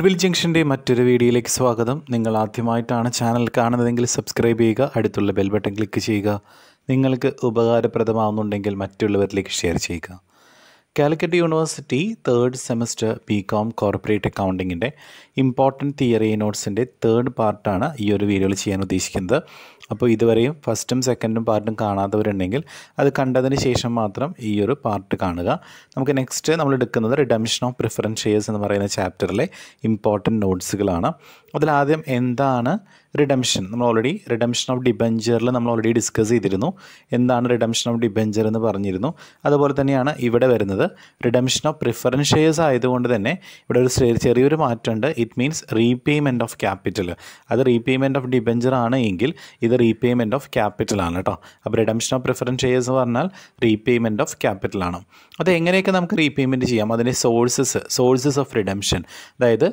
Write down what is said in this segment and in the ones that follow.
Goodwill ജംഗ്ഷൻ്റെ മറ്റൊരു വീഡിയോയിലേക്ക് സ്വാഗതം നിങ്ങൾ ആദ്യമായിട്ടാണ് ചാനൽ കാണുന്നതെങ്കിൽ സബ്സ്ക്രൈബ് ചെയ്യുക അടുത്തുള്ള ബെൽബട്ടൺ ക്ലിക്ക് ചെയ്യുക നിങ്ങൾക്ക് ഉപകാരപ്രദമാവുന്നുണ്ടെങ്കിൽ മറ്റുള്ളവരിലേക്ക് ഷെയർ ചെയ്യുക Calicut university third semester B com corporate അക്കൗണ്ടിങ്ങിൻ്റെ ഇമ്പോർട്ടൻറ്റ് തിയറി നോട്ട്സിൻ്റെ തേർഡ് പാർട്ടാണ് ഈ ഒരു വീഡിയോയിൽ ചെയ്യാൻ ഉദ്ദേശിക്കുന്നത് അപ്പോൾ ഇതുവരെയും ഫസ്റ്റും സെക്കൻഡും പാർട്ടും കാണാത്തവരുണ്ടെങ്കിൽ അത് കണ്ടതിന് ശേഷം മാത്രം ഈ ഒരു പാർട്ട് കാണുക നമുക്ക് നെക്സ്റ്റ് നമ്മൾ എടുക്കുന്നത് റിഡംഷൻ ഓഫ് പ്രിഫറൻസ് ഷെയർസ് എന്ന് പറയുന്ന ചാപ്റ്ററിലെ ഇമ്പോർട്ടൻറ്റ് നോട്ട്സുകളാണ് അതിലാദ്യം എന്താണ് റിഡംഷൻ നമ്മൾ ഓൾറെഡി റിഡംഷൻ ഓഫ് ഡിബഞ്ചറിൽ നമ്മൾ ഓൾറെഡി ഡിസ്കസ് ചെയ്തിരുന്നു എന്താണ് റിഡംഷൻ ഓഫ് ഡിബഞ്ചർ എന്ന് പറഞ്ഞിരുന്നു അതുപോലെ തന്നെയാണ് ഇവിടെ വരുന്നത് റിഡംഷൻ ഓഫ് പ്രിഫറൻസ് ഷെയർസ് ആയതുകൊണ്ട് തന്നെ ഇവിടെ ഒരു ചെറിയൊരു മാറ്റമുണ്ട് it means repayment of capital അത് റീപേയ്മെൻറ്റ് ഓഫ് ഡിബഞ്ചർ ആണ് എങ്കിൽ ഇത് റീപേയ്മെൻറ്റ് ഓഫ് ക്യാപിറ്റൽ ആണ് കേട്ടോ അപ്പോൾ റിഡംഷൻ ഓഫ് പ്രിഫറൻസ് ഷെയർസ് എന്ന് പറഞ്ഞാൽ റീപേയ്മെൻറ്റ് ഓഫ് ക്യാപിറ്റൽ ആണ് അത് എങ്ങനെയൊക്കെ നമുക്ക് റീപേയ്മെൻറ്റ് ചെയ്യാം അതിൻ്റെ സോഴ്സസ് സോഴ്സസ് ഓഫ് റിഡംഷൻ അതായത്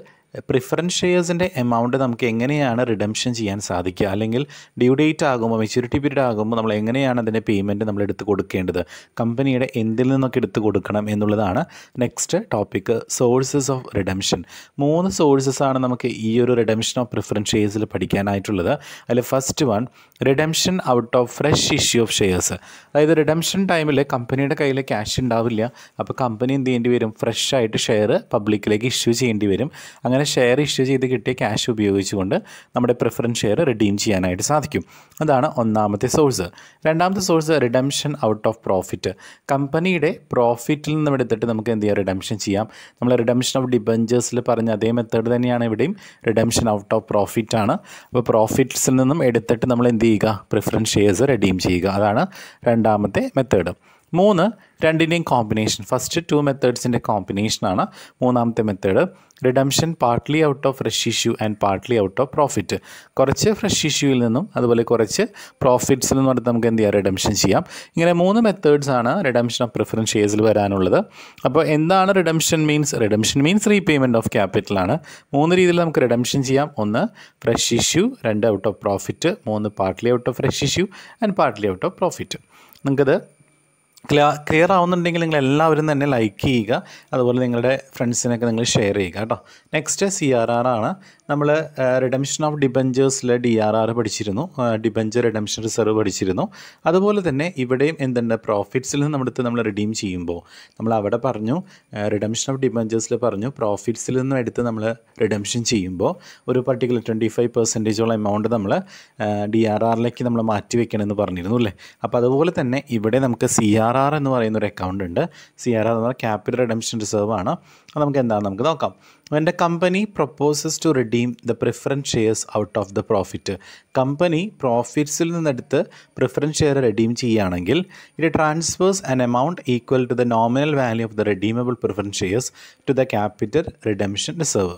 പ്രിഫറൻസ് ഷെയർസിൻ്റെ എമൗണ്ട് നമുക്ക് എങ്ങനെയാണ് റിഡംഷൻ ചെയ്യാൻ സാധിക്കുക അല്ലെങ്കിൽ ഡ്യൂ ഡേറ്റ് ആകുമ്പോൾ മെച്യൂരിറ്റി പീരീഡ് ആകുമ്പോൾ നമ്മൾ എങ്ങനെയാണ് അതിൻ്റെ പേയ്മെൻറ്റ് നമ്മൾ എടുത്ത് കൊടുക്കേണ്ടത് കമ്പനിയുടെ എന്തിൽ നിന്നൊക്കെ എടുത്ത് കൊടുക്കണം എന്നുള്ളതാണ് next topic sources of redemption മൂന്ന് സോഴ്സസ് ആണ് നമുക്ക് ഈ ഒരു റിഡംഷൻ ഓഫ് പ്രിഫറൻസ് ഷെയർസിൽ പഠിക്കാനായിട്ടുള്ളത് അതിൽ first one redemption out of fresh issue of shares അതായത് റിഡംഷൻ ടൈമിൽ കമ്പനിയുടെ കയ്യിൽ ക്യാഷ് ഉണ്ടാവില്ല അപ്പോൾ കമ്പനി എന്ത് ചെയ്യേണ്ടി വരും ഫ്രഷ് ആയിട്ട് ഷെയർ പബ്ലിക്കിലേക്ക് ഇഷ്യൂ ചെയ്യേണ്ടി വരും അങ്ങനെ നമ്മുടെ ഷെയർ ഇഷ്യൂ ചെയ്ത് കിട്ടിയ ക്യാഷ് ഉപയോഗിച്ചുകൊണ്ട് നമ്മുടെ പ്രിഫറൻസ് ഷെയർ റിഡീം ചെയ്യാനായിട്ട് സാധിക്കും അതാണ് ഒന്നാമത്തെ സോഴ്സ് രണ്ടാമത്തെ source redemption out of profit കമ്പനിയുടെ പ്രോഫിറ്റിൽ നിന്ന് എടുത്തിട്ട് നമുക്ക് എന്ത് ചെയ്യാം റിഡംഷൻ ചെയ്യാം നമ്മൾ റിഡംഷൻ ഓഫ് ഡിബഞ്ചേഴ്സിൽ പറഞ്ഞ അതേ മെത്തേഡ് തന്നെയാണ് ഇവിടെയും റിഡംഷൻ ഔട്ട് ഓഫ് പ്രോഫിറ്റ് ആണ് അപ്പോൾ പ്രോഫിറ്റ്സിൽ നിന്നും എടുത്തിട്ട് നമ്മൾ എന്ത് ചെയ്യുക പ്രിഫറൻസ് ഷെയർസ് റിഡീം ചെയ്യുക അതാണ് രണ്ടാമത്തെ മെത്തേഡ് മൂന്ന് രണ്ടിൻ്റെയും കോമ്പിനേഷൻ ഫസ്റ്റ് ടു മെത്തേഡ്സിൻ്റെ കോമ്പിനേഷനാണ് മൂന്നാമത്തെ method redemption partly out of fresh issue and partly out of profit കുറച്ച് ഫ്രഷ് ഇഷ്യൂവിൽ നിന്നും അതുപോലെ കുറച്ച് പ്രോഫിറ്റ്സിൽ നിന്നും പറഞ്ഞിട്ട് നമുക്ക് എന്ത് ചെയ്യാം റിഡംഷൻ ചെയ്യാം ഇങ്ങനെ മൂന്ന് മെത്തേഡ്സ് ആണ് റിഡംഷൻ ഓഫ് പ്രിഫറൻസ് ഷെയർസിൽ വരാനുള്ളത് അപ്പോൾ എന്താണ് redemption means redemption means repayment of ക്യാപിറ്റലാണ് മൂന്ന് രീതിയിൽ നമുക്ക് റിഡംഷൻ ചെയ്യാം ഒന്ന് ഫ്രഷ് ഇഷ്യൂ രണ്ട് ഔട്ട് ഓഫ് പ്രോഫിറ്റ് മൂന്ന് partly out of fresh issue and partly out of profit നിങ്ങൾക്കത് ക്ലിയർ ആവുന്നുണ്ടെങ്കിൽ നിങ്ങൾ എല്ലാവരും തന്നെ ലൈക്ക് ചെയ്യുക അതുപോലെ നിങ്ങളുടെ ഫ്രണ്ട്സിനൊക്കെ നിങ്ങൾ ഷെയർ ചെയ്യുക കേട്ടോ നെക്സ്റ്റ് സി ആർ ആർ ആണ് നമ്മൾ റിഡംഷൻ ഓഫ് ഡിബഞ്ചേഴ്സിൽ ഡി ആർ ആർ പഠിച്ചിരുന്നു ഡിബഞ്ചർ റിഡംഷൻ റിസർവ് പഠിച്ചിരുന്നു അതുപോലെ തന്നെ ഇവിടെയും എന്തുണ്ട് പ്രോഫിറ്റ്സിൽ നിന്ന് എടുത്ത് നമ്മൾ റിഡീം ചെയ്യുമ്പോൾ നമ്മൾ അവിടെ പറഞ്ഞു റിഡംഷൻ ഓഫ് ഡിബഞ്ചേഴ്സിൽ പറഞ്ഞു പ്രോഫിറ്റ്സിൽ നിന്നും എടുത്ത് നമ്മൾ റിഡംഷൻ ചെയ്യുമ്പോൾ ഒരു പർട്ടിക്കുലർ ട്വൻറ്റി ഫൈവ് പെർസെൻറ്റേജോളം എമൗണ്ട് നമ്മൾ ഡി ആർ ആറിലേക്ക് നമ്മൾ മാറ്റി വെക്കണമെന്ന് പറഞ്ഞിരുന്നു അല്ലേ അപ്പോൾ അതുപോലെ തന്നെ ഇവിടെ നമുക്ക് സി ആർ ആർ എന്ന് പറയുന്ന ഒരു അക്കൗണ്ട് ഉണ്ട് സി ആർ ആർ എന്ന് പറഞ്ഞാൽ ക്യാപിറ്റൽ റിഡംഷൻ റിസർവ് ആണ് അത് നമുക്ക് എന്താണെന്ന് നമുക്ക് നോക്കാം when the company proposes to redeem the preference shares out of the profit company പ്രോഫിറ്റ്സിൽ നിന്നെടുത്ത് പ്രിഫറൻസ് ഷെയർ റെഡീം ചെയ്യുകയാണെങ്കിൽ it transfers an amount equal to the nominal value of the redeemable preference shares to the capital redemption reserve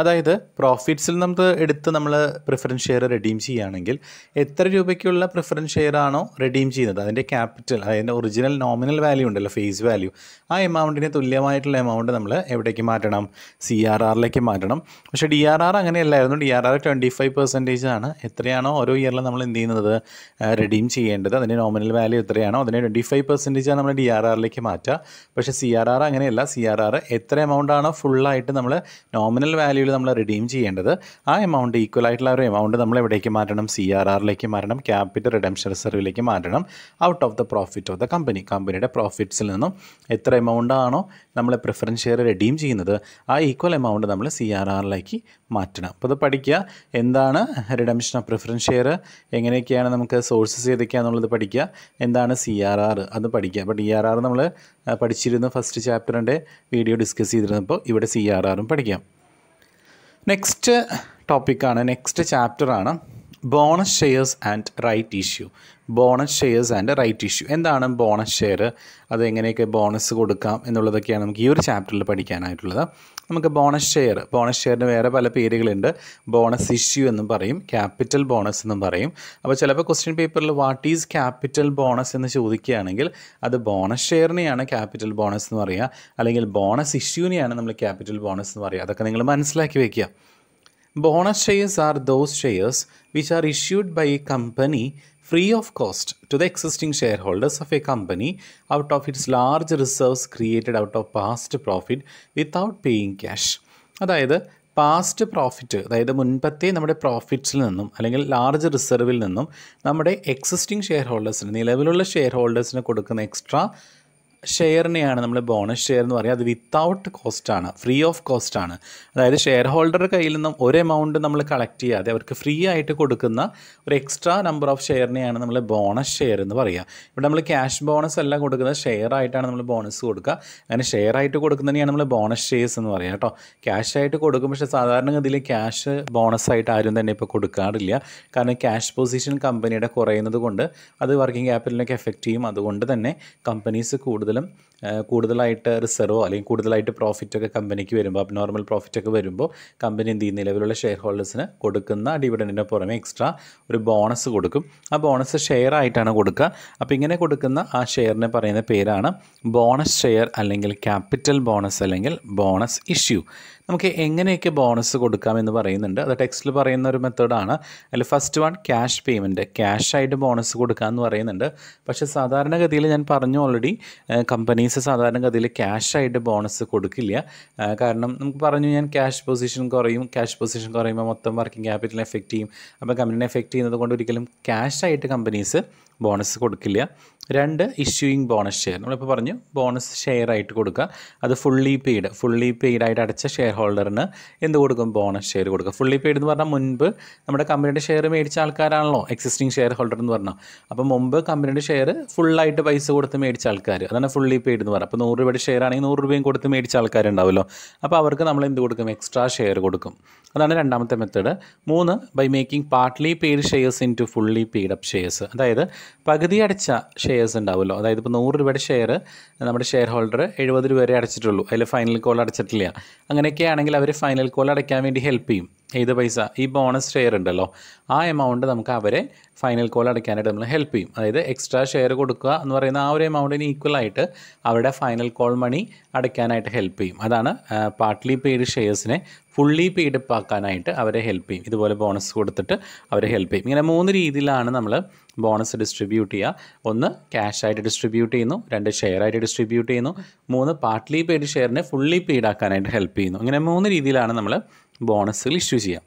അതായത് പ്രോഫിറ്റ്സിൽ നമ്മൾ എടുത്ത് നമ്മൾ preference share redeem ചെയ്യുകയാണെങ്കിൽ എത്ര രൂപയ്ക്കുള്ള പ്രിഫറൻസ് ഷെയർ ആണോ റെഡീം ചെയ്യുന്നത് അതിൻ്റെ ക്യാപിറ്റൽ അതിൻ്റെ ഒറിജിനൽ നോമിനൽ വാല്യൂ ഉണ്ടല്ലോ ഫേസ് വാല്യൂ ആ എമൗണ്ടിന് തുല്യമായിട്ടുള്ള എമൗണ്ട് നമ്മൾ എവിടേക്ക് മാറ്റണം സി ആർ ആറിലേക്ക് മാറ്റണം പക്ഷേ ഡി ആർ ആർ അങ്ങനെയല്ലായിരുന്നു D R R twenty five percentage ആണ് എത്രയാണോ ഓരോ ഇയറിലും നമ്മൾ എന്ത് ചെയ്യുന്നത് റെഡീം ചെയ്യേണ്ടത് അതിൻ്റെ നോമിനൽ വാല്യൂ എത്രയാണോ അതിൻ്റെ ട്വൻറ്റി ഫൈവ് പെർസെൻറ്റേജ് ആണ് നമ്മൾ ഡി ആർ ആറിലേക്ക് മാറ്റുക പക്ഷേ സി ആർ ആർ അങ്ങനെയല്ല സി ആർ ആർ എത്ര എമൗണ്ട് ആണോ ഫുള്ളായിട്ട് നമ്മൾ നോമിനൽ വാല്യൂ വാല്യൂയിൽ നമ്മൾ റിഡീം ചെയ്യേണ്ടത് ആ എമൗണ്ട് ഈക്വൽ ആയിട്ടുള്ള ഒരു എമൗണ്ട് നമ്മൾ എവിടേക്ക് മാറ്റണം സി ആർ ആറിലേക്ക് മാറ്റണം ക്യാപിറ്റൽ റിഡംഷൻ റിസർവിലേക്ക് മാറ്റണം out of the profit of the company കമ്പനിയുടെ പ്രോഫിറ്റ്സിൽ നിന്നും എത്ര എമൗണ്ട് ആണോ നമ്മൾ പ്രിഫറൻസ് ഷെയർ റിഡീം ചെയ്യുന്നത് ആ ഈക്വൽ എമൗണ്ട് നമ്മൾ സി ആർ ആറിലേക്ക് മാറ്റണം അപ്പോൾ ഇത് പഠിക്കുക എന്താണ് റിഡംഷൻ ഓഫ് പ്രിഫറൻസ് ഷെയർ എങ്ങനെയൊക്കെയാണ് നമുക്ക് സോഴ്സസ് എന്നുള്ളത് പഠിക്കുക എന്താണ് സി ആർ ആർ അത് പഠിക്കുക അപ്പോൾ ഡി ആർ ആർ നമ്മൾ പഠിച്ചിരുന്ന ഫസ്റ്റ് ചാപ്റ്ററിൻ്റെ വീഡിയോ ഡിസ്കസ് ചെയ്തിരുന്നപ്പോൾ ഇവിടെ സി ആർ ആറും പഠിക്കാം നെക്സ്റ്റ് ടോപ്പിക്കാണ് നെക്സ്റ്റ് ചാപ്റ്ററാണ് bonus shares and right issue bonus shares and right issue എന്താണ് ബോണസ് ഷെയർ അതെങ്ങനെയൊക്കെ ബോണസ് കൊടുക്കാം എന്നുള്ളതൊക്കെയാണ് നമുക്ക് ഈ ഒരു ചാപ്റ്ററിൽ പഠിക്കാനായിട്ടുള്ളത് നമുക്ക് ബോണസ് ഷെയർ ബോണസ് ഷെയറിന് വേറെ പല പേരുകളുണ്ട് ബോണസ് ഇഷ്യൂ എന്നും പറയും ക്യാപിറ്റൽ ബോണസ് എന്നും പറയും അപ്പോൾ ചിലപ്പോൾ ക്വസ്റ്റ്യൻ പേപ്പറിൽ വാട്ട് ഈസ് ക്യാപിറ്റൽ ബോണസ് എന്ന് ചോദിക്കുകയാണെങ്കിൽ അത് ബോണസ് ഷെയറിനെയാണ് ക്യാപിറ്റൽ ബോണസ് എന്ന് പറയുക അല്ലെങ്കിൽ ബോണസ് ഇഷ്യൂവിനെയാണ് നമ്മൾ ക്യാപിറ്റൽ ബോണസ് എന്ന് പറയുക അതൊക്കെ നിങ്ങൾ മനസ്സിലാക്കി വയ്ക്കുക Bonus shares are those shares which are issued by a company free of cost to the existing shareholders of a company out of its large reserves created out of past profit without paying cash. അതായത് past profit അതായത് മുൻപത്തെ നമ്മുടെ പ്രോഫിറ്റ്സിൽ നിന്നും അല്ലെങ്കിൽ large റിസർവിൽ നിന്നും നമ്മുടെ existing share ഹോൾഡേഴ്സിന് നിലവിലുള്ള share ഹോൾഡേഴ്സിന് കൊടുക്കുന്ന എക്സ്ട്രാ ഷെയറിനെയാണ് നമ്മൾ ബോണസ് ഷെയർ എന്ന് പറയുക അത് വിത്തൗട്ട് കോസ്റ്റാണ് ഫ്രീ ഓഫ് കോസ്റ്റാണ് അതായത് ഷെയർ ഹോൾഡറുടെ കയ്യിൽ നിന്നും ഒരു എമൗണ്ട് നമ്മൾ കളക്ട് ചെയ്യാതെ അവർക്ക് ഫ്രീ ആയിട്ട് കൊടുക്കുന്ന ഒരു എക്സ്ട്രാ നമ്പർ ഓഫ് ഷെയറിനെയാണ് നമ്മൾ ബോണസ് ഷെയർ എന്ന് പറയുക ഇവിടെ നമ്മൾ ക്യാഷ് ബോണസ് അല്ല കൊടുക്കുന്നത് ഷെയർ ആയിട്ടാണ് നമ്മൾ ബോണസ് കൊടുക്കുക അങ്ങനെ ഷെയർ ആയിട്ട് കൊടുക്കുന്നതിനെയാണ് നമ്മൾ ബോണസ് ഷെയർസ് എന്ന് പറയുക കേട്ടോ ക്യാഷ് ആയിട്ട് കൊടുക്കും പക്ഷേ സാധാരണഗതിയിൽ ക്യാഷ് ബോണസ് ആയിട്ട് ആരും തന്നെ ഇപ്പോൾ കൊടുക്കാറില്ല കാരണം ക്യാഷ് പൊസിഷൻ കമ്പനിയുടെ കുറയുന്നത് കൊണ്ട് അത് വർക്കിംഗ് ക്യാപിറ്റലിനൊക്കെ എഫക്റ്റ് ചെയ്യും അതുകൊണ്ട് തന്നെ കമ്പനീസ് കൂടുതൽ കൂടുതലും കൂടുതലായിട്ട് റിസർവോ അല്ലെങ്കിൽ കൂടുതലായിട്ട് പ്രോഫിറ്റൊക്കെ കമ്പനിക്ക് വരുമ്പോൾ അബ് നോർമൽ പ്രോഫിറ്റൊക്കെ വരുമ്പോൾ കമ്പനി എന്ത് ചെയ്യും നിലവിലുള്ള ഷെയർ ഹോൾഡേഴ്സിന് കൊടുക്കുന്ന ഡിവിഡൻറ്റിൻ്റെ പുറമെ എക്സ്ട്രാ ഒരു ബോണസ് കൊടുക്കും ആ ബോണസ് ഷെയർ ആയിട്ടാണ് കൊടുക്കുക അപ്പോൾ ഇങ്ങനെ കൊടുക്കുന്ന ആ ഷെയറിനെ പറയുന്ന പേരാണ് ബോണസ് ഷെയർ അല്ലെങ്കിൽ ക്യാപിറ്റൽ ബോണസ് അല്ലെങ്കിൽ ബോണസ് ഇഷ്യൂ നമുക്ക് എങ്ങനെയൊക്കെ ബോണസ് കൊടുക്കാമെന്ന് പറയുന്നുണ്ട് അത് ടെക്സ്റ്റിൽ പറയുന്ന ഒരു മെത്തേഡാണ് അതിൽ ഫസ്റ്റ് വൺ ക്യാഷ് പേയ്മെൻറ്റ് ആയിട്ട് ബോണസ് കൊടുക്കാമെന്ന് പറയുന്നുണ്ട് പക്ഷേ സാധാരണഗതിയിൽ ഞാൻ പറഞ്ഞു ഓൾറെഡി കമ്പനീസ് സാധാരണഗതിയിൽ ആയിട്ട് ബോണസ് കൊടുക്കില്ല കാരണം നമുക്ക് പറഞ്ഞു ഞാൻ ക്യാഷ് പൊസിഷൻ കുറയും ക്യാഷ് പൊസിഷൻ കുറയുമ്പോൾ മൊത്തം വർക്കിംഗ് ക്യാപിറ്റലിനെ എഫക്റ്റ് ചെയ്യും അപ്പോൾ കമ്പനീനെ എഫക്റ്റ് ചെയ്യുന്നത് കൊണ്ട് ഒരിക്കലും ആയിട്ട് കമ്പനീസ് ബോണസ് കൊടുക്കില്ല രണ്ട് ഇഷ്യൂയിങ് ബോണസ് ഷെയർ നമ്മളിപ്പോൾ പറഞ്ഞു ബോണസ് ഷെയർ ആയിട്ട് കൊടുക്കുക അത് ഫുള്ളി പെയ്ഡ് ഫുള്ളി പെയ്ഡ് ആയിട്ട് അടച്ച ഷെയർ ഹോൾഡറിന് എന്ത് കൊടുക്കും ബോണസ് ഷെയർ കൊടുക്കുക ഫുള്ളി പെയ്ഡ് എന്ന് പറഞ്ഞാൽ മുൻപ് നമ്മുടെ കമ്പനിയുടെ ഷെയർ മേടിച്ച ആൾക്കാരാണല്ലോ എക്സിസ്റ്റിംഗ് ഷെയർ ഹോൾഡർ എന്ന് പറഞ്ഞാൽ അപ്പോൾ മുമ്പ് കമ്പനിയുടെ ഷെയർ ഫുള്ളായിട്ട് പൈസ കൊടുത്ത് മേടിച്ച ആൾക്കാർ അതാണ് ഫുള്ളി പെയ്ഡ് എന്ന് പറഞ്ഞാൽ അപ്പോൾ നൂറ് രൂപയുടെ ഷെയർ ആണെങ്കിൽ നൂറ് രൂപയും കൊടുത്ത് മേടിച്ച ആൾക്കാരുണ്ടാവുമല്ലോ അപ്പോൾ അവർക്ക് നമ്മൾ എന്ത് കൊടുക്കും എക്സ്ട്രാ ഷെയർ കൊടുക്കും അതാണ് രണ്ടാമത്തെ മെത്തേഡ് മൂന്ന് by making partly paid shares into fully paid up shares അതായത് പകുതി അടച്ച ഷെയർസ് ഉണ്ടാവുമല്ലോ അതായത് ഇപ്പോൾ നൂറ് രൂപയുടെ ഷെയർ നമ്മുടെ ഷെയർ ഹോൾഡർ എഴുപത് രൂപ വരെ അടച്ചിട്ടുള്ളൂ അതിൽ ഫൈനൽ കോൾ അടച്ചിട്ടില്ല അങ്ങനെയൊക്കെ ആണെങ്കിൽ അവർ ഫൈനൽ കോൾ അടയ്ക്കാൻ വേണ്ടി ഹെൽപ്പ് ചെയ്യും ഏത് പൈസ ഈ ബോണസ് ഷെയർ ഉണ്ടല്ലോ ആ എമൗണ്ട് നമുക്ക് അവരെ ഫൈനൽ കോൾ അടയ്ക്കാനായിട്ട് നമ്മൾ ഹെൽപ്പ് ചെയ്യും അതായത് എക്സ്ട്രാ ഷെയർ കൊടുക്കുക എന്ന് പറയുന്ന ആ ഒരു എമൗണ്ടിന് ഈക്വൽ ആയിട്ട് അവരുടെ ഫൈനൽ കോൾ മണി അടയ്ക്കാനായിട്ട് ഹെൽപ്പ് ചെയ്യും അതാണ് പാർട്ട്ലി പെയ്ഡ് ഷെയർസിനെ ഫുള്ളി പെയ്ഡ് ആക്കാനായിട്ട് അവരെ ഹെൽപ്പ് ചെയ്യും ഇതുപോലെ ബോണസ് കൊടുത്തിട്ട് അവരെ ഹെൽപ്പ് ചെയ്യും ഇങ്ങനെ മൂന്ന് രീതിയിലാണ് നമ്മൾ ബോണസ് ഡിസ്ട്രിബ്യൂട്ട് ചെയ്യുക ഒന്ന് ക്യാഷ് ആയിട്ട് ഡിസ്ട്രിബ്യൂട്ട് ചെയ്യുന്നു രണ്ട് ഷെയർ ആയിട്ട് ഡിസ്ട്രിബ്യൂട്ട് ചെയ്യുന്നു മൂന്ന് പാർട്ട്ലി പെയ്ഡ് ഷെയറിനെ ഫുള്ളി പെയ്ഡ് ആക്കാനായിട്ട് ഹെൽപ്പ് ചെയ്യുന്നു ഇങ്ങനെ മൂന്ന് രീതിയിലാണ് നമ്മൾ ബോണസുകൾ ഇഷ്യൂ ചെയ്യാം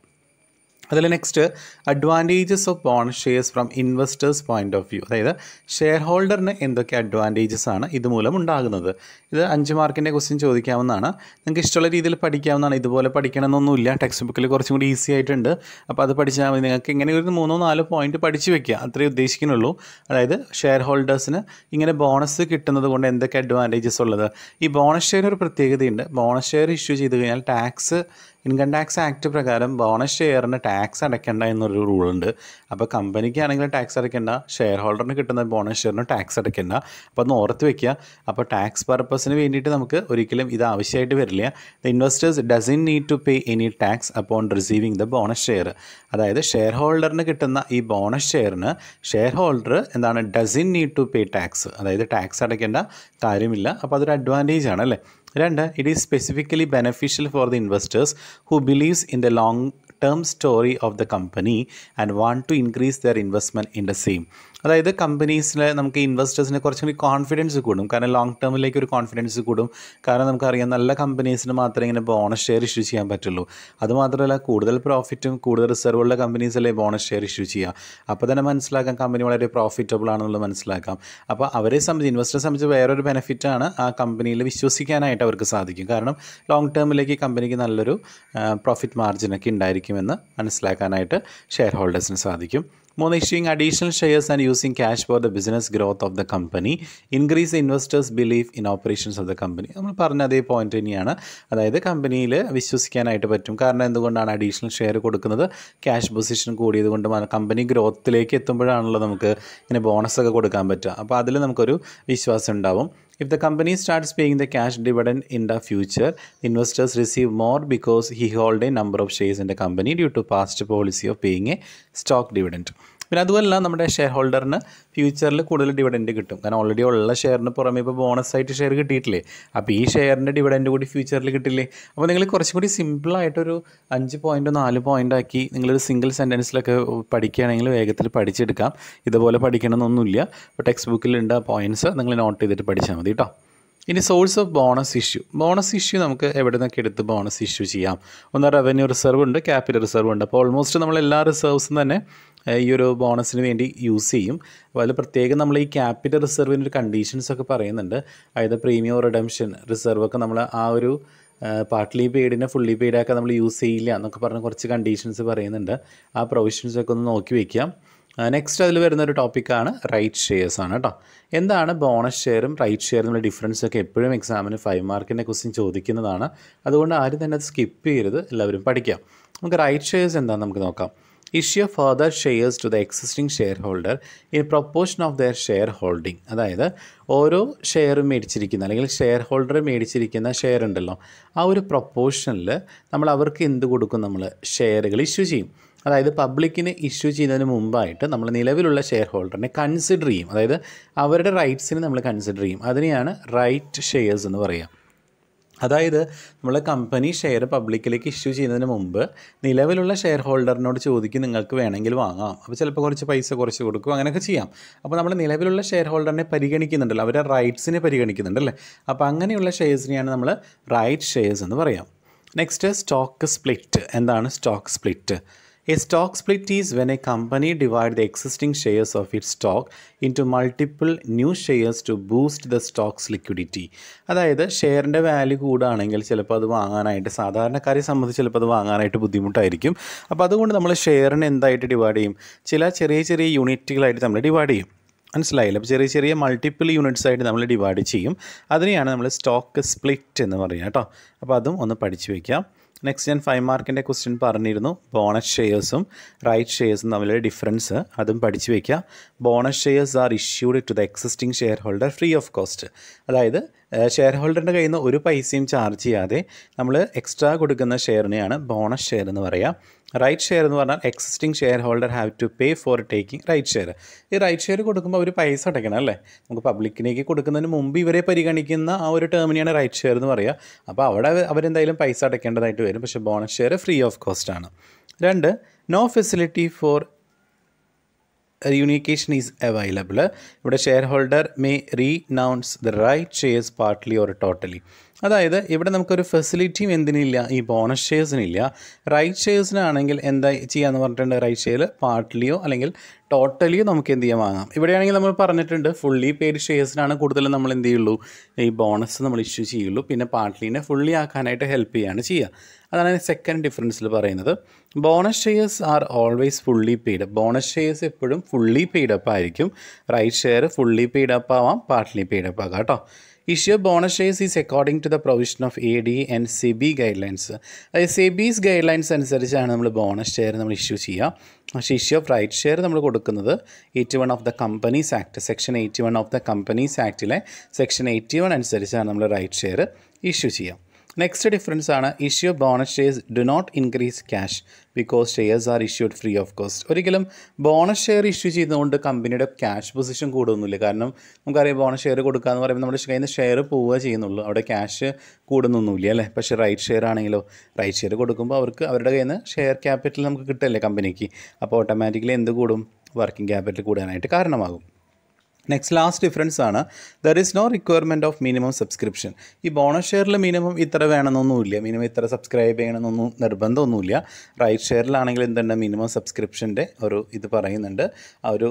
അതിൽ next advantages of bonus shares from investors point of view അതായത് ഷെയർ ഹോൾഡറിന് എന്തൊക്കെ അഡ്വാൻറ്റേജസ് ആണ് ഇതുമൂലം ഉണ്ടാകുന്നത് ഇത് അഞ്ച് മാർക്കിൻ്റെ ക്വസ്റ്റ്യൻ ചോദിക്കാവുന്നതാണ് നിങ്ങൾക്ക് ഇഷ്ടമുള്ള രീതിയിൽ പഠിക്കാവുന്നതാണ് ഇതുപോലെ പഠിക്കണമെന്നൊന്നുമില്ല ടെക്സ്റ്റ് ബുക്കിൽ കുറച്ചും കൂടി ഈസി ആയിട്ടുണ്ട് അപ്പോൾ അത് പഠിച്ചാൽ മതി നിങ്ങൾക്ക് ഇങ്ങനെ ഒരു മൂന്നോ നാലോ പോയിൻറ്റ് പഠിച്ചു വെക്കുക അത്രയേ ഉദ്ദേശിക്കുന്നുള്ളൂ അതായത് ഷെയർ ഹോൾഡേഴ്സിന് ഇങ്ങനെ ബോണസ് കിട്ടുന്നത് കൊണ്ട് എന്തൊക്കെ അഡ്വാൻറ്റേജസ് ഉള്ളത് ഈ ബോണസ് ഷെയർ ഒരു പ്രത്യേകതയുണ്ട് ബോണസ് ഷെയർ ഇഷ്യൂ ചെയ്ത് കഴിഞ്ഞാൽ ടാക്സ് ഇൻകം ടാക്സ് ആക്ട് പ്രകാരം ബോണസ് ഷെയറിന് ടാക്സ് അടയ്ക്കേണ്ട എന്നൊരു റൂളുണ്ട് അപ്പോൾ കമ്പനിക്ക് ആണെങ്കിൽ ടാക്സ് അടയ്ക്കേണ്ട ഷെയർ ഹോൾഡറിന് കിട്ടുന്ന ബോണസ് ഷെയറിന് ടാക്സ് അടയ്ക്കേണ്ട അപ്പോൾ ഒന്ന് ഓർത്ത് വെക്കുക അപ്പോൾ ടാക്സ് പർപ്പസിന് വേണ്ടിയിട്ട് നമുക്ക് ഒരിക്കലും ഇത് ആവശ്യമായിട്ട് വരില്ല the investors doesn't need to pay any tax upon receiving the bonus share അതായത് ഷെയർ ഹോൾഡറിന് കിട്ടുന്ന ഈ ബോണസ് ഷെയറിന് ഷെയർ ഹോൾഡർ എന്താണ് doesn't need to pay tax അതായത് ടാക്സ് അടയ്ക്കേണ്ട കാര്യമില്ല അപ്പോൾ അതൊരു അഡ്വാൻറ്റേജ് ആണ് അല്ലേ രണ്ട് it is specifically beneficial for the investors who believes in the long term story of the company and want to increase their investment in the same. അതായത് കമ്പനീസിൽ നമുക്ക് ഇൻവെസ്റ്റേഴ്സിന് കുറച്ചും കൂടി കോൺഫിഡൻസ് കൂടും കാരണം ലോങ് ടേമിലേക്ക് ഒരു കോൺഫിഡൻസ് കൂടും കാരണം നമുക്കറിയാം നല്ല കമ്പനീസിന് മാത്രമേ ഇങ്ങനെ ബോണസ് ഷെയർ ഇഷ്യൂ ചെയ്യാൻ പറ്റുള്ളൂ അതുമാത്രമല്ല കൂടുതൽ പ്രോഫിറ്റും കൂടുതൽ റിസർവുള്ള കമ്പനീസിലെ ബോണസ് ഷെയർ ഇഷ്യൂ ചെയ്യുക അപ്പോൾ തന്നെ മനസ്സിലാക്കാം കമ്പനി വളരെ പ്രോഫിറ്റബിൾ ആണെന്നുള്ളത് മനസ്സിലാക്കാം അപ്പോൾ അവരെ സംബന്ധിച്ച് ഇൻവെസ്റ്ററെ സംബന്ധിച്ച് വേറൊരു ബെനിഫിറ്റാണ് ആ കമ്പനിയിൽ വിശ്വസിക്കാനായിട്ട് അവർക്ക് സാധിക്കും കാരണം ലോങ് ടേമിലേക്ക് കമ്പനിക്ക് നല്ലൊരു പ്രോഫിറ്റ് മാർജിനൊക്കെ ഉണ്ടായിരിക്കുമെന്ന് മനസ്സിലാക്കാനായിട്ട് ഷെയർ ഹോൾഡേഴ്സിന് സാധിക്കും Moon issuing additional shares and using cash for the business growth of the company. Increase investors' belief in operations of the company. നമ്മൾ പറഞ്ഞ അതേ പോയിന്റ് തന്നെയാണ് അതായത് കമ്പനിയിൽ വിശ്വസിക്കാനായിട്ട് പറ്റും കാരണം എന്തുകൊണ്ടാണ് അഡീഷണൽ ഷെയർ കൊടുക്കുന്നത് ക്യാഷ് പൊസിഷൻ കൂടിയത് കൊണ്ട് കമ്പനി ഗ്രോത്തിലേക്ക് എത്തുമ്പോഴാണല്ലോ നമുക്ക് ഇങ്ങനെ ബോണസ് ഒക്കെ കൊടുക്കാൻ പറ്റുക അപ്പോൾ അതിൽ നമുക്കൊരു വിശ്വാസം ഉണ്ടാവും If the company starts paying the cash dividend in the future, investors receive more because he hold a number of shares in the company due to past policy of paying a stock dividend. പിന്നെ അതുമല്ല നമ്മുടെ share ഹോൾഡറിന് ഫ്യൂച്ചറിൽ കൂടുതൽ dividend കിട്ടും കാരണം already ഉള്ള ഷെയറിന് പുറമെ ഇപ്പോൾ ബോണസ് ആയിട്ട് ഷെയർ കിട്ടിയിട്ടില്ലേ അപ്പോൾ ഈ ഷെയറിൻ്റെ ഡിവിഡൻറ്റ് കൂടി ഫ്യൂച്ചറിൽ കിട്ടില്ലേ അപ്പോൾ നിങ്ങൾ കുറച്ചും കൂടി സിമ്പിളായിട്ടൊരു അഞ്ച് പോയിൻറ്റോ നാല് പോയിൻ്റ് ആക്കി നിങ്ങളൊരു സിംഗിൾ സെൻറ്റൻസിലൊക്കെ പഠിക്കുകയാണെങ്കിൽ വേഗത്തിൽ പഠിച്ചെടുക്കാം ഇതുപോലെ പഠിക്കണമെന്നൊന്നുമില്ല ടെക്സ്റ്റ് ബുക്കിലുണ്ട് പോയിൻറ്റ്സ് നിങ്ങൾ നോട്ട് ചെയ്തിട്ട് പഠിച്ചാൽ മതി കേട്ടോ ഇനി source of bonus issue bonus issue നമുക്ക് എവിടെ നിന്നൊക്കെ എടുത്ത് ബോണസ് ഇഷ്യൂ ചെയ്യാം ഒന്ന് റവന്യൂ റിസർവ് ഉണ്ട് ക്യാപിറ്റൽ റിസർവ് ഉണ്ട് അപ്പോൾ ഓൾമോസ്റ്റ് നമ്മൾ എല്ലാ റിസർവ്സും തന്നെ ഈ ഒരു ബോണസിന് വേണ്ടി യൂസ് ചെയ്യും അതിൽ പ്രത്യേകം നമ്മൾ ഈ ക്യാപിറ്റൽ റിസർവിൻ്റെ കണ്ടീഷൻസ് ഒക്കെ പറയുന്നുണ്ട് അതായത് പ്രീമിയം റിഡംഷൻ റിസർവ് ഒക്കെ നമ്മൾ ആ ഒരു പാർട്ട്ലി പെയ്ഡിനെ ഫുള്ളി പെയ്ഡാക്കാൻ നമ്മൾ യൂസ് ചെയ്യില്ല എന്നൊക്കെ പറഞ്ഞ് കുറച്ച് കണ്ടീഷൻസ് പറയുന്നുണ്ട് ആ പ്രൊവിഷൻസൊക്കെ ഒന്ന് നോക്കി വയ്ക്കാം നെക്സ്റ്റ് അതിൽ വരുന്ന ഒരു ടോപ്പിക്കാണ് റൈറ്റ് ഷെയർസ് ആണ് കേട്ടോ എന്താണ് ബോണസ് ഷെയറും റൈറ്റ് ഷെയറും എന്നുള്ള ഡിഫറൻസ് ഒക്കെ എപ്പോഴും എക്സാമിന് ഫൈവ് മാർക്കിൻ്റെ ക്വസ്റ്റ്യൻ ചോദിക്കുന്നതാണ് അതുകൊണ്ട് ആരും തന്നെ അത് സ്കിപ്പ് ചെയ്യരുത് എല്ലാവരും പഠിക്കാം നമുക്ക് റൈറ്റ് ഷെയർസ് എന്താണെന്ന് നമുക്ക് നോക്കാം issue further shares to the existing share holder in proportion of their share holding അതായത് ഓരോ ഷെയറും മേടിച്ചിരിക്കുന്ന അല്ലെങ്കിൽ ഷെയർ ഹോൾഡർ മേടിച്ചിരിക്കുന്ന ഷെയർ ഉണ്ടല്ലോ ആ ഒരു പ്രൊപ്പോഷനിൽ നമ്മൾ അവർക്ക് എന്ത് കൊടുക്കും നമ്മൾ ഷെയറുകൾ ഇഷ്യൂ ചെയ്യും അതായത് പബ്ലിക്കിന് ഇഷ്യൂ ചെയ്യുന്നതിന് മുമ്പായിട്ട് നമ്മൾ നിലവിലുള്ള ഷെയർ ഹോൾഡറിനെ കൺസിഡർ ചെയ്യും അതായത് അവരുടെ റൈറ്റ്സിനെ നമ്മൾ കൺസിഡർ ചെയ്യും അതിനെയാണ് റൈറ്റ് ഷെയർസ് എന്ന് പറയുക അതായത് നമ്മൾ കമ്പനി ഷെയർ പബ്ലിക്കിലേക്ക് ഇഷ്യൂ ചെയ്യുന്നതിന് മുമ്പ് നിലവിലുള്ള ഷെയർ ഹോൾഡറിനോട് ചോദിക്കും നിങ്ങൾക്ക് വേണമെങ്കിൽ വാങ്ങാം അപ്പോൾ ചിലപ്പോൾ കുറച്ച് പൈസ കുറച്ച് കൊടുക്കും അങ്ങനെയൊക്കെ ചെയ്യാം അപ്പോൾ നമ്മൾ നിലവിലുള്ള ഷെയർ ഹോൾഡറിനെ പരിഗണിക്കുന്നുണ്ടല്ലോ അവരുടെ റൈറ്റ്സിനെ പരിഗണിക്കുന്നുണ്ടല്ലേ അപ്പോൾ അങ്ങനെയുള്ള ഷെയർസിനെയാണ് നമ്മൾ റൈറ്റ് ഷെയർസ് എന്ന് പറയാം നെക്സ്റ്റ് സ്റ്റോക്ക് സ്പ്ലിറ്റ് എന്താണ് stock split A stock split is when a company divides the existing shares of its stock into multiple new shares to boost the stock's liquidity. അതായത് ഷെയറിൻ്റെ value കൂടുകയാണെങ്കിൽ ചിലപ്പോൾ അത് വാങ്ങാനായിട്ട് സാധാരണക്കാരെ സംബന്ധിച്ച് ചിലപ്പോൾ അത് വാങ്ങാനായിട്ട് ബുദ്ധിമുട്ടായിരിക്കും അപ്പോൾ അതുകൊണ്ട് നമ്മൾ ഷെയറിനെ എന്തായിട്ട് ഡിവൈഡ് ചെയ്യും ചില ചെറിയ ചെറിയ യൂണിറ്റുകളായിട്ട് നമ്മൾ ഡിവൈഡ് ചെയ്യും മനസ്സിലായില്ല അപ്പോൾ ചെറിയ ചെറിയ മൾട്ടിപ്പിൾ യൂണിറ്റ്സ് ആയിട്ട് നമ്മൾ ഡിവൈഡ് ചെയ്യും അതിനെയാണ് നമ്മൾ സ്റ്റോക്ക് സ്പ്ലിറ്റ് എന്ന് പറയുക കേട്ടോ അപ്പോൾ അതും ഒന്ന് പഠിച്ചു വയ്ക്കാം നെക്സ്റ്റ് ഞാൻ ഫൈവ് മാർക്കിൻ്റെ ക്വസ്റ്റ്യൻ പറഞ്ഞിരുന്നു ബോണസ് ഷെയർസും റൈറ്റ് ഷെയർസും തമ്മിലുള്ള ഡിഫറൻസ് അതും പഠിച്ചു വയ്ക്കുക bonus shares are issued to the existing share holder free of cost അതായത് ഷെയർ ഹോൾഡറിൻ്റെ കയ്യിൽ നിന്ന് ഒരു പൈസയും ചാർജ് ചെയ്യാതെ നമ്മൾ എക്സ്ട്രാ കൊടുക്കുന്ന ഷെയറിനെയാണ് ബോണസ് ഷെയർ എന്ന് പറയുക റൈറ്റ് ഷെയർ എന്ന് പറഞ്ഞാൽ existing share holder have to pay for taking right share ഈ റൈറ്റ് ഷെയർ കൊടുക്കുമ്പോൾ അവർ പൈസ അടയ്ക്കണം അല്ലേ നമുക്ക് പബ്ലിക്കിലേക്ക് കൊടുക്കുന്നതിന് മുമ്പ് ഇവരെ പരിഗണിക്കുന്ന ആ ഒരു ടേമിനെയാണ് റൈറ്റ് ഷെയർ എന്ന് പറയുക അപ്പോൾ അവിടെ അവരെന്തായാലും പൈസ അടയ്ക്കേണ്ടതായിട്ട് വരും പക്ഷേ bonus share free of cost ആണ് രണ്ട് no facility for reunification is available ഇവിടെ share holder may renounce the right shares partly or totally അതായത് ഇവിടെ നമുക്കൊരു ഫെസിലിറ്റിയും എന്തിനില്ല ഈ ബോണസ് ഷെയർസിനില്ല റൈറ്റ് ഷെയർസിനാണെങ്കിൽ എന്താ ചെയ്യാന്ന് പറഞ്ഞിട്ടുണ്ട് റൈറ്റ് ഷെയർ പാർട്ട്ലിയോ അല്ലെങ്കിൽ ടോട്ടലിയോ നമുക്ക് എന്ത് ചെയ്യാൻ വാങ്ങാം ഇവിടെയാണെങ്കിൽ നമ്മൾ പറഞ്ഞിട്ടുണ്ട് ഫുള്ളി പേര് ഷെയർസിനാണ് കൂടുതലും നമ്മൾ എന്ത് ചെയ്യുള്ളൂ ഈ ബോണസ് നമ്മൾ ഇഷ്യൂ ചെയ്യുള്ളൂ പിന്നെ പാർട്ട്ലീനെ ഫുള്ളി ആക്കാനായിട്ട് ഹെൽപ്പ് ചെയ്യുകയാണ് ചെയ്യുക അതാണ് സെക്കൻഡ് ഡിഫറൻസിൽ പറയുന്നത് bonus shares are always fully paid bonus shares എപ്പോഴും ഫുള്ളി പെയ്ഡപ്പ് ആയിരിക്കും റൈറ്റ് ഷെയർ ഫുള്ളി പെയ്ഡപ്പ് ആവാം പാർട്ട്ലി പെയ്ഡപ്പ് ആകാം കേട്ടോ Issue of bonus shares is according to the provision of A D and SEBI guidelines അതായത് സെബീസ് guidelines അനുസരിച്ചാണ് നമ്മൾ bonus share നമ്മൾ ഇഷ്യൂ ചെയ്യുക പക്ഷേ ഇഷ്യൂ ഓഫ് റൈറ്റ് ഷെയർ നമ്മൾ കൊടുക്കുന്നത് eighty one of the companies act section eighty one of the companies ആക്ടിലെ സെക്ഷൻ എയ്റ്റി വൺ അനുസരിച്ചാണ് നമ്മൾ റൈറ്റ് ഷെയർ ഇഷ്യൂ ചെയ്യുക നെക്സ്റ്റ് ഡിഫറൻസ് ആണ് issue bonus shares do not increase cash because shares are issued free of cost ഒരിക്കലും bonus share issue ചെയ്യുന്നതുകൊണ്ട് കമ്പനിയുടെ cash position കൂടുന്നില്ല കാരണം നമുക്കറിയാം ബോണസ് ഷെയർ കൊടുക്കുക എന്ന് പറയുമ്പോൾ നമ്മുടെ കയ്യിൽ നിന്ന് ഷെയർ പോവുക ചെയ്യുന്നുള്ളൂ അവിടെ ക്യാഷ് കൂടുന്നൊന്നുമില്ല അല്ലേ പക്ഷേ റൈറ്റ് ഷെയർ ആണെങ്കിലോ റൈറ്റ് ഷെയർ കൊടുക്കുമ്പോൾ അവർക്ക് അവരുടെ കയ്യിൽ നിന്ന് ഷെയർ ക്യാപിറ്റൽ നമുക്ക് കിട്ടല്ലേ കമ്പനിക്ക് അപ്പോൾ ഓട്ടോമാറ്റിക്കലി എന്ത് കൂടും വർക്കിംഗ് ക്യാപിറ്റൽ കൂടാനായിട്ട് കാരണമാകും നെക്സ്റ്റ് ലാസ്റ്റ് ഡിഫറൻസ് ആണ് there is no requirement of minimum subscription ഈ ബോണസ് ഷെയറിൽ മിനിമം ഇത്ര വേണമെന്നൊന്നുമില്ല മിനിമം ഇത്ര സബ്സ്ക്രൈബ് ചെയ്യണമെന്നൊന്നും നിർബന്ധമൊന്നുമില്ല റൈറ്റ് ഷെയറിലാണെങ്കിൽ എന്തുണ്ട് മിനിമം സബ്സ്ക്രിപ്ഷൻ്റെ ഒരു ഇത് പറയുന്നുണ്ട് ആ ഒരു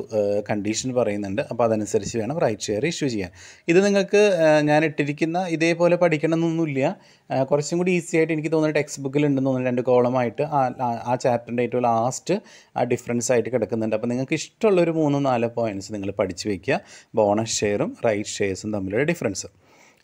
കണ്ടീഷൻ പറയുന്നുണ്ട് അപ്പോൾ അതനുസരിച്ച് വേണം റൈറ്റ് ഷെയർ ഇഷ്യൂ ചെയ്യാൻ ഇത് നിങ്ങൾക്ക് ഞാൻ ഇട്ടിരിക്കുന്ന ഇതേപോലെ പഠിക്കണമെന്നൊന്നുമില്ല കുറച്ചും കൂടി ഈസി ആയിട്ട് എനിക്ക് തോന്നുന്നത് ടെക്സ്റ്റ് ബുക്കിൽ ഉണ്ടെന്ന് തോന്നുന്നു രണ്ട് കോളമായിട്ട് ആ ആ ചാപ്റ്ററിൻ്റെ ഏറ്റവും ലാസ്റ്റ് ആ ഡിഫറൻസ് ആയിട്ട് കിടക്കുന്നുണ്ട് അപ്പോൾ നിങ്ങൾക്ക് ഇഷ്ടമുള്ള ഒരു മൂന്നോ നാലോ പോയിൻറ്റ്സ് നിങ്ങൾ പഠിച്ചു വയ്ക്കുക ബോണസ് ഷെയറും റൈറ്റ് ഷെയർസും തമ്മിലുള്ള ഡിഫറൻസ്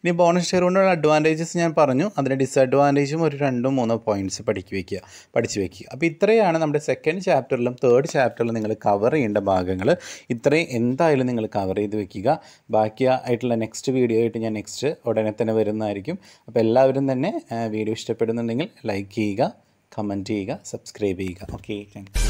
ഇനി ബോണസ് ഷെയർ കൊണ്ടുള്ള അഡ്വാൻറ്റേജസ് ഞാൻ പറഞ്ഞു അതിൻ്റെ ഡിസഡ്വാൻറ്റേജും ഒരു രണ്ടും മൂന്നോ പോയിൻറ്റ്സ് പഠിക്കു വയ്ക്കുക പഠിച്ചു വയ്ക്കുക അപ്പോൾ ഇത്രയാണ് നമ്മുടെ സെക്കൻഡ് ചാപ്റ്ററിലും തേർഡ് ചാപ്റ്ററിലും നിങ്ങൾ കവർ ചെയ്യേണ്ട ഭാഗങ്ങൾ ഇത്രയും എന്തായാലും നിങ്ങൾ കവർ ചെയ്ത് വെക്കുക ബാക്കി ആയിട്ടുള്ള നെക്സ്റ്റ് വീഡിയോ ആയിട്ട് ഞാൻ നെക്സ്റ്റ് ഉടനെ തന്നെ വരുന്നതായിരിക്കും അപ്പോൾ എല്ലാവരും തന്നെ വീഡിയോ ഇഷ്ടപ്പെടുന്നുണ്ടെങ്കിൽ ലൈക്ക് ചെയ്യുക കമൻറ്റ് ചെയ്യുക സബ്സ്ക്രൈബ് ചെയ്യുക ഓക്കെ താങ്ക്